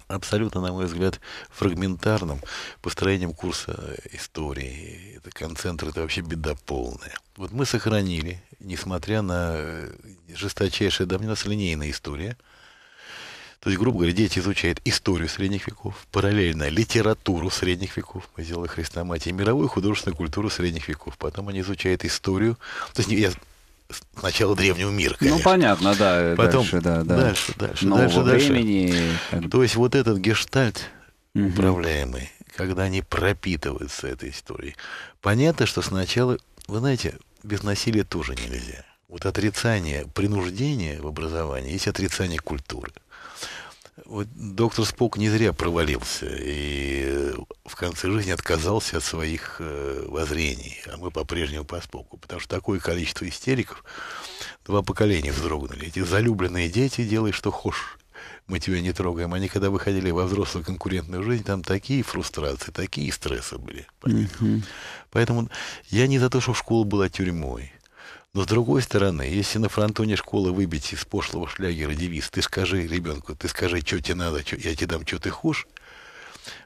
абсолютно, на мой взгляд, фрагментарным построением курса э, истории. Это концентр, это вообще беда полная. Вот мы сохранили, несмотря на э, жесточайшее, да, у нас линейная история – то есть, грубо говоря, дети изучают историю средних веков, параллельно литературу средних веков, мы Мазила Христоматия, мировую художественную культуру средних веков. Потом они изучают историю, то есть, я начала древнего мира, ну, конечно. Ну, понятно, да. Потом дальше, да, да. дальше, дальше, Нового дальше, времени. То есть, вот этот гештальт угу. управляемый, когда они пропитываются этой историей. Понятно, что сначала, вы знаете, без насилия тоже нельзя. Вот отрицание принуждение в образовании есть отрицание культуры. Вот доктор Спок не зря провалился и э, в конце жизни отказался от своих э, воззрений, а мы по-прежнему по Споку, потому что такое количество истериков, два поколения вздрогнули. Эти залюбленные дети, делай что хочешь, мы тебя не трогаем. Они когда выходили во взрослую конкурентную жизнь, там такие фрустрации, такие стрессы были. Поэтому, поэтому я не за то, что школа была тюрьмой. Но с другой стороны, если на фронтоне школы выбить из пошлого шлягера девиз «Ты скажи ребенку, ты скажи, что тебе надо, чё, я тебе дам, что ты хочешь»,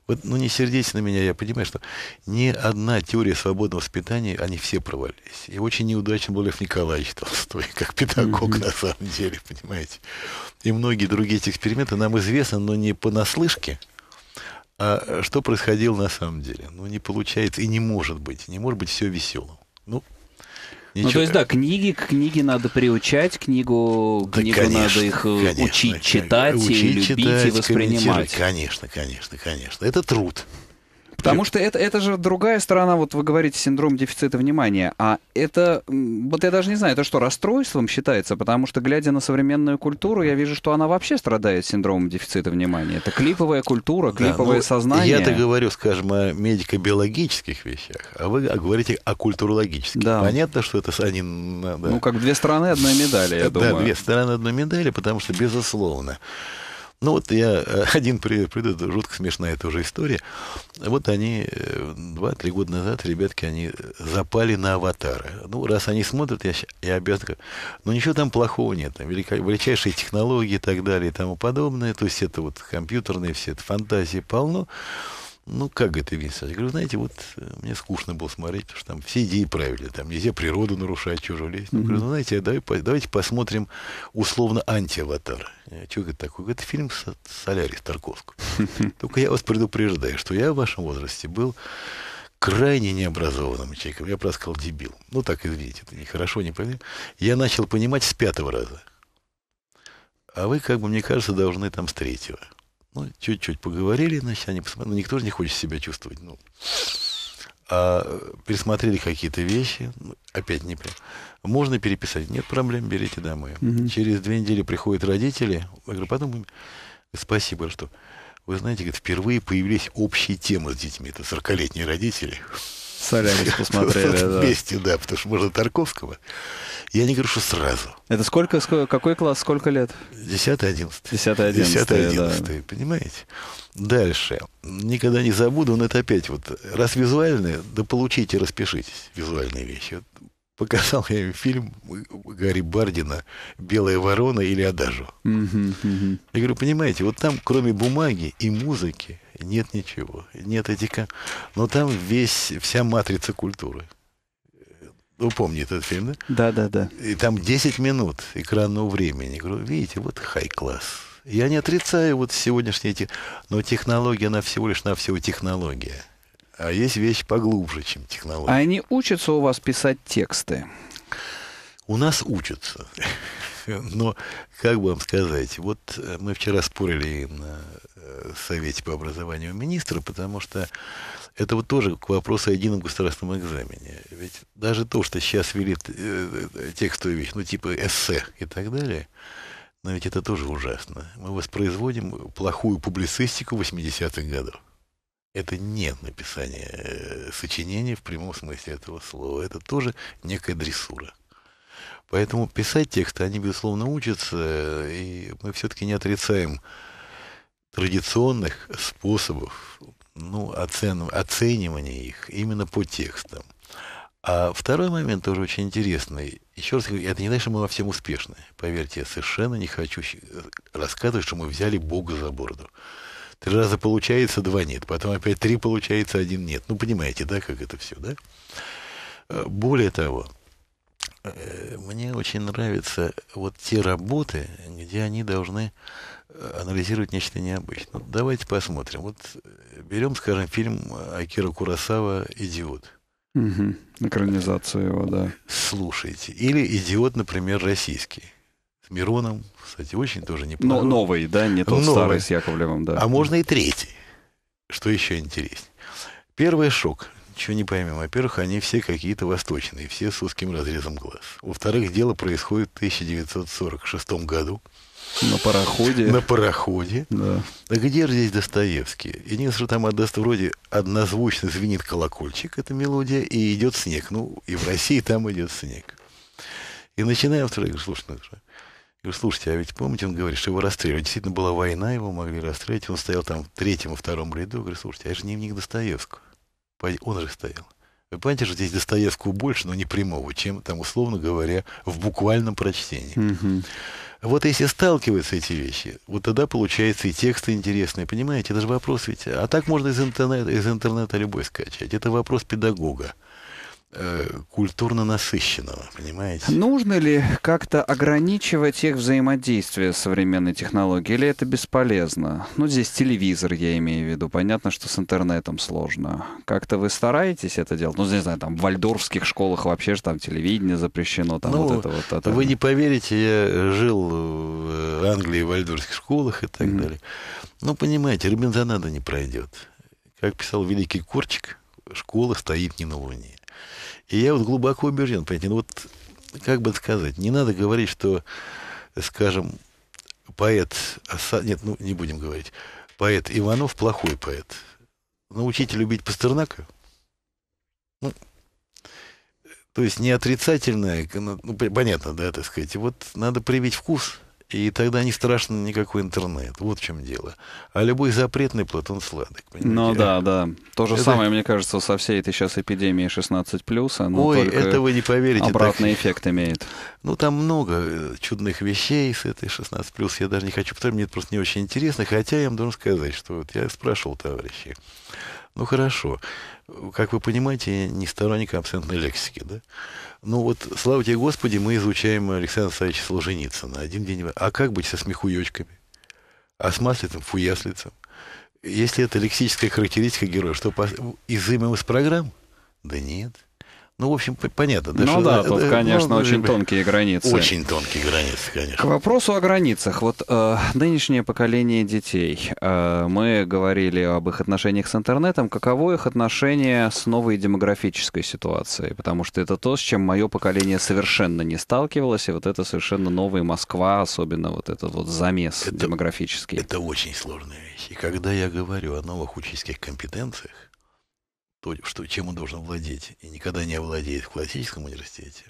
вот, ну, не сердись на меня, я понимаю, что ни одна теория свободного воспитания, они все провалились. И очень неудачен был Лев Николаевич Толстой, как педагог mm-hmm. на самом деле, понимаете. И многие другие эти эксперименты нам известны, но не понаслышке, а э, что происходило на самом деле. Ну, не получается и не может быть. Не может быть все веселым. Ну, Ничего. Ну, то есть, да, книги, к книге надо приучать, книгу, да, книгу конечно, надо их э, конечно, учить читать, учить, и любить читать, и воспринимать. Конечно, конечно, конечно. Это труд. Потому что это, это же другая сторона, вот вы говорите, синдром дефицита внимания. А это, вот я даже не знаю, это что, расстройством считается? Потому что, глядя на современную культуру, я вижу, что она вообще страдает синдромом дефицита внимания. Это клиповая культура, ну, клиповое да, сознание. Я-то говорю, скажем, о медико-биологических вещах, а вы говорите о культурологических. Да. Понятно, что это они... Да. Ну, как две стороны одной медали, я да, думаю. Да, две стороны одной медали, потому что, безусловно, ну вот я э, один приведу, это жутко смешная эта тоже история. Вот они э, два-три года назад, ребятки, они запали на аватары. Ну, раз они смотрят, я, я обязан... Ну, ничего там плохого нет. Там велика, величайшие технологии и так далее и тому подобное. То есть это вот компьютерные все, это фантазии полно ну, как это, Винс Я говорю, знаете, вот э, мне скучно было смотреть, потому что там все идеи правильные, там нельзя природу нарушать, чужую лезть. Mm-hmm. говорю, ну, знаете, давай, давайте посмотрим условно антиаватар. Чего это такое? Это фильм «Солярис» Тарковского. Только я вас предупреждаю, что я в вашем возрасте был крайне необразованным человеком. Я просто сказал дебил. Ну, так, извините, это нехорошо, не понятно. Я начал понимать с пятого раза. А вы, как бы, мне кажется, должны там с третьего. Ну, чуть-чуть поговорили, значит, они посмотрели, ну, никто же не хочет себя чувствовать, ну. А пересмотрели какие-то вещи, ну, опять не прям. Можно переписать, нет проблем, берите домой. Угу. Через две недели приходят родители, я говорю, потом, спасибо, что вы знаете, говорит, впервые появились общие темы с детьми. Это 40-летние родители. Солярис посмотрели. Вместе, да, потому что можно Тарковского. Я не говорю, что сразу. Это сколько, какой класс, сколько лет? 10-11. 10-11, понимаете? Дальше. Никогда не забуду, но это опять вот, раз визуальные, да получите, распишитесь, визуальные вещи. показал я им фильм Гарри Бардина «Белая ворона» или «Адажу». Угу, угу. Я говорю, понимаете, вот там кроме бумаги и музыки нет ничего. Нет этика. Но там весь, вся матрица культуры. Вы помните этот фильм, да? Да, да, да. И там 10 минут экранного времени. Говорю, видите, вот хай-класс. Я не отрицаю вот сегодняшние эти, но технология, она всего лишь навсего технология. А есть вещь поглубже, чем технология. А они учатся у вас писать тексты? У нас учатся. Но, как бы вам сказать, вот мы вчера спорили на Совете по образованию министра, потому что это вот тоже к вопросу о едином государственном экзамене. Ведь даже то, что сейчас велит э, э, текстовые вещи, ну типа эссе и так далее, но ведь это тоже ужасно. Мы воспроизводим плохую публицистику 80-х годов. Это не написание э, сочинения в прямом смысле этого слова. Это тоже некая дрессура. Поэтому писать тексты, они, безусловно, учатся, и мы все-таки не отрицаем традиционных способов ну, оцен, оценивания их именно по текстам. А второй момент тоже очень интересный. Еще раз говорю, это не значит, что мы во всем успешны. Поверьте, я совершенно не хочу рассказывать, что мы взяли Бога за бороду. Три раза получается, два нет. Потом опять три получается, один нет. Ну, понимаете, да, как это все, да? А, более того, э, мне очень нравятся вот те работы, где они должны анализировать нечто необычное. Ну, давайте посмотрим. Вот э, берем, скажем, фильм э, Акира Курасава «Идиот». Угу. Экранизация его, да. Слушайте. Или «Идиот», например, российский. С Мироном, кстати, очень тоже неплохой. Но новый, да, не тот новый. старый с Яковлевым, да. А можно и третий. Что еще интереснее. Первый шок. Ничего не поймем. Во-первых, они все какие-то восточные, все с узким разрезом глаз. Во-вторых, дело происходит в 1946 году. На пароходе. На пароходе. Да. А где же здесь Достоевский? Единственное, что там отдаст вроде однозвучно звенит колокольчик, эта мелодия, и идет снег. Ну, и в России там идет снег. И начинаем второй, говорю, слушай, Наташа, ну, говорю, слушайте, а ведь помните, он говорит, что его расстреливали. Действительно, была война, его могли расстрелять. Он стоял там в третьем и втором ряду. Говорю, слушайте, а это же дневник Достоевского. Он же стоял. Вы понимаете, что здесь Достоевского больше, но не прямого, чем там, условно говоря, в буквальном прочтении. Угу. Вот если сталкиваются эти вещи, вот тогда получается и тексты интересные, понимаете? Это же вопрос ведь. А так можно из интернета, из интернета любой скачать. Это вопрос педагога. Э, культурно насыщенного, понимаете? Нужно ли как-то ограничивать их взаимодействие с современной технологией, или это бесполезно? Ну, здесь телевизор, я имею в виду. Понятно, что с интернетом сложно. Как-то вы стараетесь это делать? Ну, не знаю, там в вальдорфских школах вообще же там телевидение запрещено, там ну, вот это вот это. Вы не поверите, я жил в э, Англии в вальдорфских школах и так mm-hmm. далее. Ну, понимаете, Робинзонада не пройдет. Как писал великий Корчик, школа стоит не на Луне. И я вот глубоко убежден, понимаете, ну вот, как бы сказать, не надо говорить, что, скажем, поэт, а нет, ну, не будем говорить, поэт Иванов плохой поэт. Научите любить Пастернака. Ну, то есть не отрицательное, ну, понятно, да, так сказать. Вот надо привить вкус – и тогда не страшно никакой интернет. Вот в чем дело. А любой запретный плод, он сладок. Понимаете? Ну да, да. То же это... самое, мне кажется, со всей этой сейчас эпидемией 16+. Но Ой, это вы не поверите. Обратный так... эффект имеет. Ну там много э, чудных вещей с этой 16+. Я даже не хочу, потому мне это просто не очень интересно. Хотя я вам должен сказать, что вот я спрашивал товарищей. Ну хорошо, как вы понимаете, не сторонник абсентной лексики, да? Ну вот, слава тебе Господи, мы изучаем Александра Савича Солженицына. Один день... А как быть со смехуёчками? А с маслицем, фуяслицем? Если это лексическая характеристика героя, что, изымем из программ? Да нет. Ну, в общем, понятно. Да, ну что, да, тут, это, конечно, ну, очень тонкие границы. Очень тонкие границы, конечно. К вопросу о границах. Вот э, нынешнее поколение детей. Э, мы говорили об их отношениях с интернетом. Каково их отношение с новой демографической ситуацией? Потому что это то, с чем мое поколение совершенно не сталкивалось. И вот это совершенно новая Москва, особенно вот этот вот замес это, демографический. Это очень сложная вещь. И когда я говорю о новых учительских компетенциях, то, что, чем он должен владеть, и никогда не овладеет в классическом университете,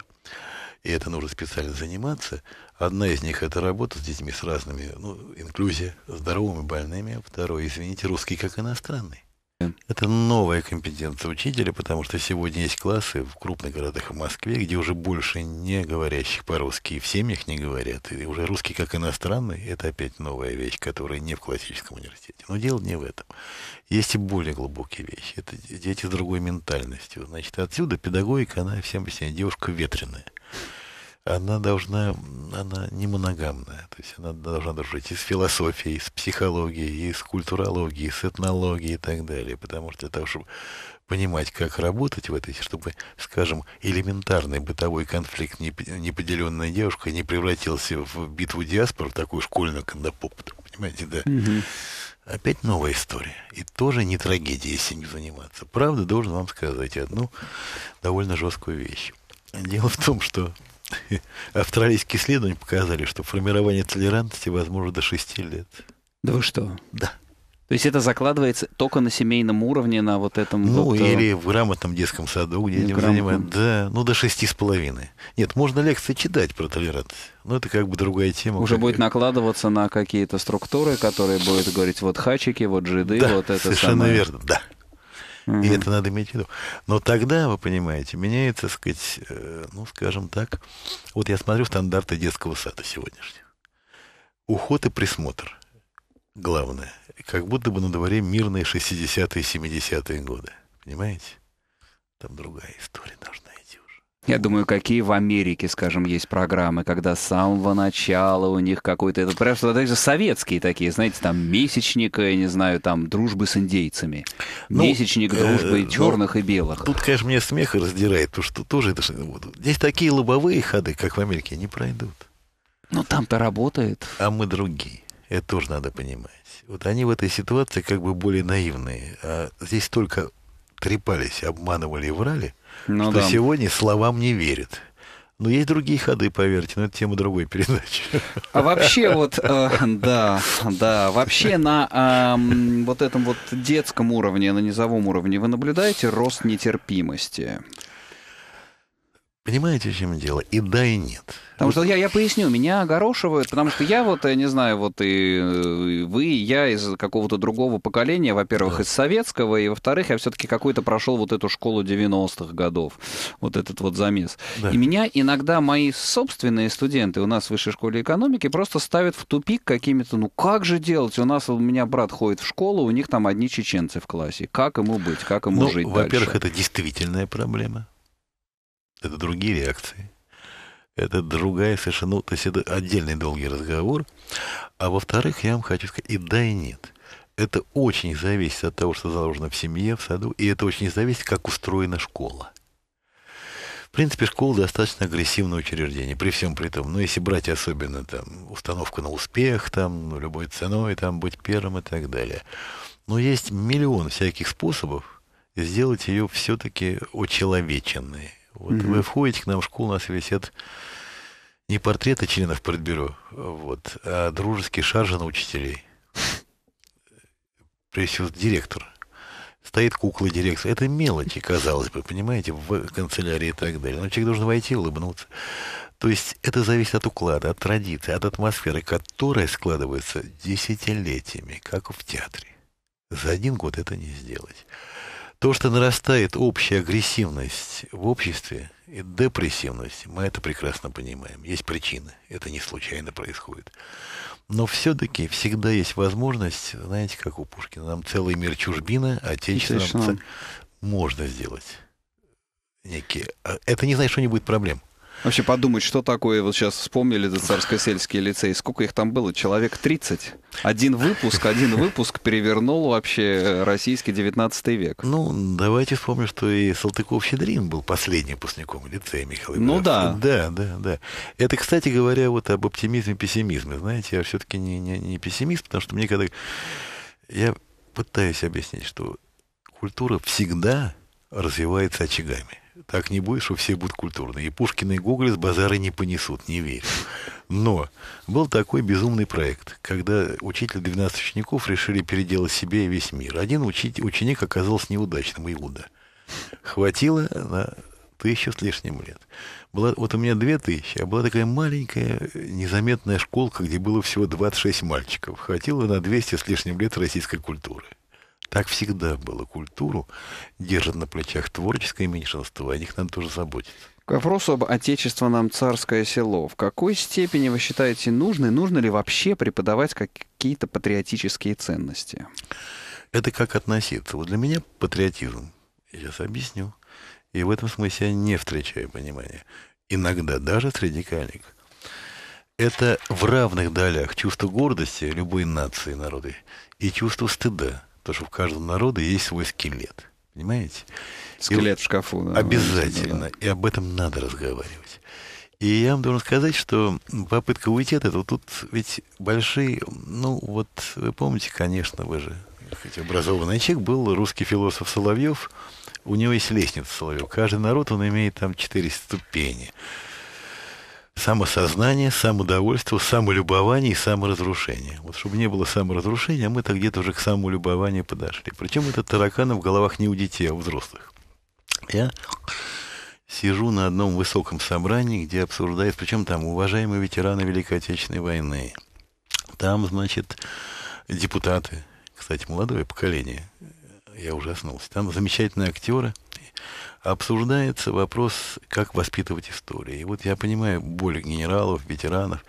и это нужно специально заниматься. Одна из них – это работа с детьми с разными, ну, инклюзия, здоровыми, больными. Второе, извините, русский как иностранный. Это новая компетенция учителя, потому что сегодня есть классы в крупных городах в Москве, где уже больше не говорящих по-русски, и в семьях не говорят, и уже русский как иностранный, это опять новая вещь, которая не в классическом университете. Но дело не в этом. Есть и более глубокие вещи. Это дети с другой ментальностью. Значит, отсюда педагогика, она всем объясняет, девушка ветреная она должна, она не моногамная, то есть она должна дружить и с философией, и с психологией, и с культурологией, и с этнологией и так далее, потому что для того, чтобы понимать, как работать в этой, чтобы, скажем, элементарный бытовой конфликт неподеленная девушка не превратился в битву диаспор, в такую школьную кондопоп, понимаете, да. Опять новая история. И тоже не трагедия, если не заниматься. Правда, должен вам сказать одну довольно жесткую вещь. Дело в том, что австралийские исследования показали, что формирование толерантности возможно до 6 лет. Да вы что? Да. То есть это закладывается только на семейном уровне, на вот этом... Ну, вот, э, или в грамотном детском саду, где этим занимают. Да, ну, до шести с половиной. Нет, можно лекции читать про толерантность, но это как бы другая тема. Уже как... будет накладываться на какие-то структуры, которые будут говорить, вот хачики, вот жиды, да, вот это совершенно самое. верно, да. И это надо иметь в виду. Но тогда, вы понимаете, меняется, сказать, э, ну, скажем так, вот я смотрю стандарты детского сада сегодняшнего. Уход и присмотр. Главное. Как будто бы на дворе мирные 60-е, 70-е годы. Понимаете? Там другая история должна я думаю, какие в Америке, скажем, есть программы, когда с самого начала у них какой-то... Это просто даже советские такие, знаете, там месячник, я не знаю, там дружбы с индейцами. Ну, Месячник э, дружбы э, черных ну, и белых. Тут, конечно, меня смех раздирает, потому что тоже это... вот Здесь такие лобовые ходы, как в Америке, не пройдут. Ну, там-то работает. А мы другие. Это тоже надо понимать. Вот они в этой ситуации как бы более наивные. А здесь только трепались, обманывали и врали – ну, что да. сегодня словам не верит. Но есть другие ходы, поверьте, но это тема другой передачи. А вообще вот, э, да, да, вообще на э, вот этом вот детском уровне, на низовом уровне вы наблюдаете рост нетерпимости? Понимаете, в чем дело? И да, и нет. Потому что я, я поясню, меня огорошивают, потому что я вот, я не знаю, вот и, э, и вы, и я из какого-то другого поколения, во-первых, да. из советского, и во-вторых, я все-таки какой-то прошел вот эту школу 90-х годов, вот этот вот замес. Да. И меня иногда мои собственные студенты у нас в высшей школе экономики просто ставят в тупик какими-то, ну как же делать? У нас, у меня брат ходит в школу, у них там одни чеченцы в классе. Как ему быть, как ему ну, жить во-первых, это действительная проблема. Это другие реакции. Это другая совершенно... Ну, то есть это отдельный долгий разговор. А во-вторых, я вам хочу сказать, и да, и нет. Это очень зависит от того, что заложено в семье, в саду, и это очень зависит, как устроена школа. В принципе, школа достаточно агрессивное учреждение, при всем при том. Но ну, если брать особенно там установку на успех, там ну, любой ценой, там быть первым и так далее. Но есть миллион всяких способов сделать ее все-таки очеловеченной. Вот mm-hmm. вы входите к нам в школу, у нас висят не портреты а членов политбюро, вот, а дружеские шаржи на учителей. Прежде всего, директор. Стоит кукла директора. Это мелочи, казалось бы, понимаете, в канцелярии и так далее. Но человек должен войти, улыбнуться. То есть это зависит от уклада, от традиции, от атмосферы, которая складывается десятилетиями, как в театре. За один год это не сделать. То, что нарастает общая агрессивность в обществе и депрессивность, мы это прекрасно понимаем. Есть причины. Это не случайно происходит. Но все-таки всегда есть возможность, знаете, как у Пушкина, нам целый мир чужбина, отечественным можно сделать некие. А, это не значит, что не будет проблем. Вообще подумать, что такое, вот сейчас вспомнили этот царско-сельский лицей, сколько их там было? Человек 30. Один выпуск, один выпуск перевернул вообще э, российский 19 век. Ну, давайте вспомним, что и Салтыков-Щедрин был последним выпускником лицея Михаила Ну да. Да, да, да. Это, кстати говоря, вот об оптимизме и пессимизме. Знаете, я все-таки не, не, не пессимист, потому что мне когда... Я пытаюсь объяснить, что культура всегда развивается очагами. Так не будет, что все будут культурные. И Пушкин и Гоголь с базара не понесут, не верю. Но был такой безумный проект, когда учитель 12 учеников решили переделать себе и весь мир. Один учитель, ученик оказался неудачным, Иуда. Хватило на тысячу с лишним лет. Была, вот у меня две тысячи, а была такая маленькая незаметная школка, где было всего 26 мальчиков. Хватило на 200 с лишним лет российской культуры. Так всегда было. Культуру держат на плечах творческое меньшинство, о них надо тоже заботиться. К вопросу об отечество нам царское село. В какой степени вы считаете нужной, нужно ли вообще преподавать какие-то патриотические ценности? Это как относиться? Вот для меня патриотизм, я сейчас объясню, и в этом смысле я не встречаю понимания. Иногда даже среди коллег. Это в равных долях чувство гордости любой нации, народы и чувство стыда – Потому что в каждом народе есть свой скелет. Понимаете? Скелет и в шкафу. Да, обязательно. Да. И об этом надо разговаривать. И я вам должен сказать, что попытка уйти от этого, тут ведь большие, ну вот вы помните, конечно, вы же хоть образованный человек, был русский философ Соловьев, у него есть лестница Соловьев. Каждый народ, он имеет там четыре ступени самосознание, самодовольство, самолюбование и саморазрушение. Вот чтобы не было саморазрушения, мы-то где-то уже к самолюбованию подошли. Причем это тараканы в головах не у детей, а у взрослых. Я сижу на одном высоком собрании, где обсуждают, причем там уважаемые ветераны Великой Отечественной войны. Там, значит, депутаты, кстати, молодое поколение, я ужаснулся. Там замечательные актеры – обсуждается вопрос, как воспитывать историю. И вот я понимаю боль генералов, ветеранов.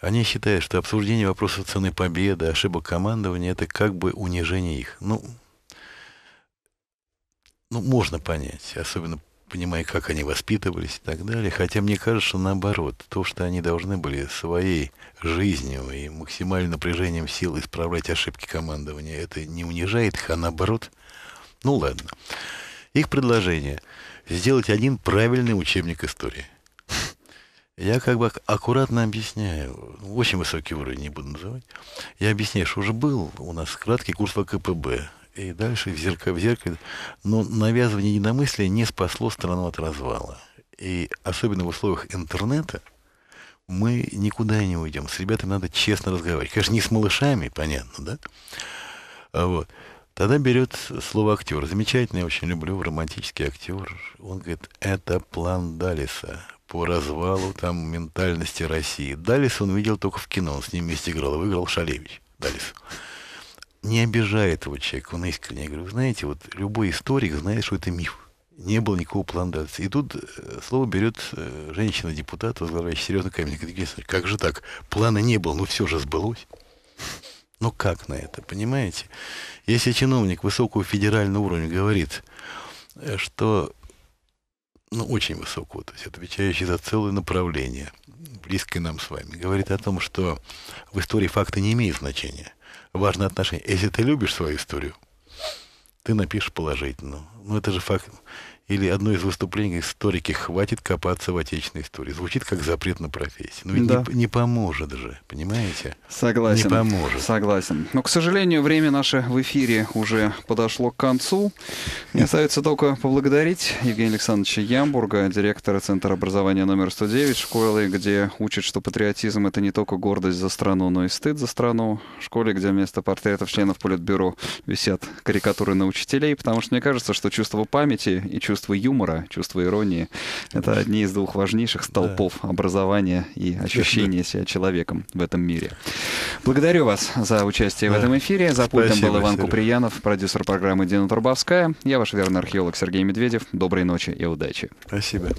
Они считают, что обсуждение вопросов цены победы, ошибок командования – это как бы унижение их. Ну, ну, можно понять, особенно понимая, как они воспитывались и так далее. Хотя мне кажется, что наоборот, то, что они должны были своей жизнью и максимальным напряжением сил исправлять ошибки командования, это не унижает их, а наоборот, ну ладно. Их предложение – сделать один правильный учебник истории. Я как бы аккуратно объясняю, очень высокий уровень не буду называть. Я объясняю, что уже был у нас краткий курс по КПБ, и дальше в зеркало, в зеркало. Но навязывание единомыслия не спасло страну от развала. И особенно в условиях интернета мы никуда не уйдем. С ребятами надо честно разговаривать. Конечно, не с малышами, понятно, да? А вот. Тогда берет слово актер. Замечательный, я очень люблю, романтический актер. Он говорит, это план Далиса по развалу там ментальности России. Далис он видел только в кино, он с ним вместе играл, выиграл Шалевич. Далис. Не обижает его человек, он искренне. Я говорю, знаете, вот любой историк знает, что это миф. Не было никакого плана Далиса. И тут э, слово берет э, женщина-депутат, возглавляющая серьезный камень. Говорит, как же так? Плана не было, но ну все же сбылось. Ну как на это, понимаете? Если чиновник высокого федерального уровня говорит, э, что ну, очень высокого, то есть отвечающий за целое направление, близкое нам с вами, говорит о том, что в истории факты не имеют значения. Важно отношение. Если ты любишь свою историю, ты напишешь положительно. Ну, это же факт или одно из выступлений историки «Хватит копаться в отечественной истории». Звучит как запрет на профессию. Но ведь да. не, не поможет же, понимаете? Согласен. Не поможет. Согласен. Но, к сожалению, время наше в эфире уже подошло к концу. Мне остается только поблагодарить Евгения Александровича Ямбурга, директора Центра образования номер 109 школы, где учат, что патриотизм — это не только гордость за страну, но и стыд за страну. В школе, где вместо портретов членов Политбюро висят карикатуры на учителей, потому что мне кажется, что чувство памяти и чувство чувство юмора, чувство иронии — это одни из двух важнейших столпов да. образования и ощущения себя человеком в этом мире. Благодарю вас за участие да. в этом эфире. За пультом был Иван Серега. Куприянов, продюсер программы Дина Турбовская. Я ваш верный археолог Сергей Медведев. Доброй ночи и удачи. Спасибо.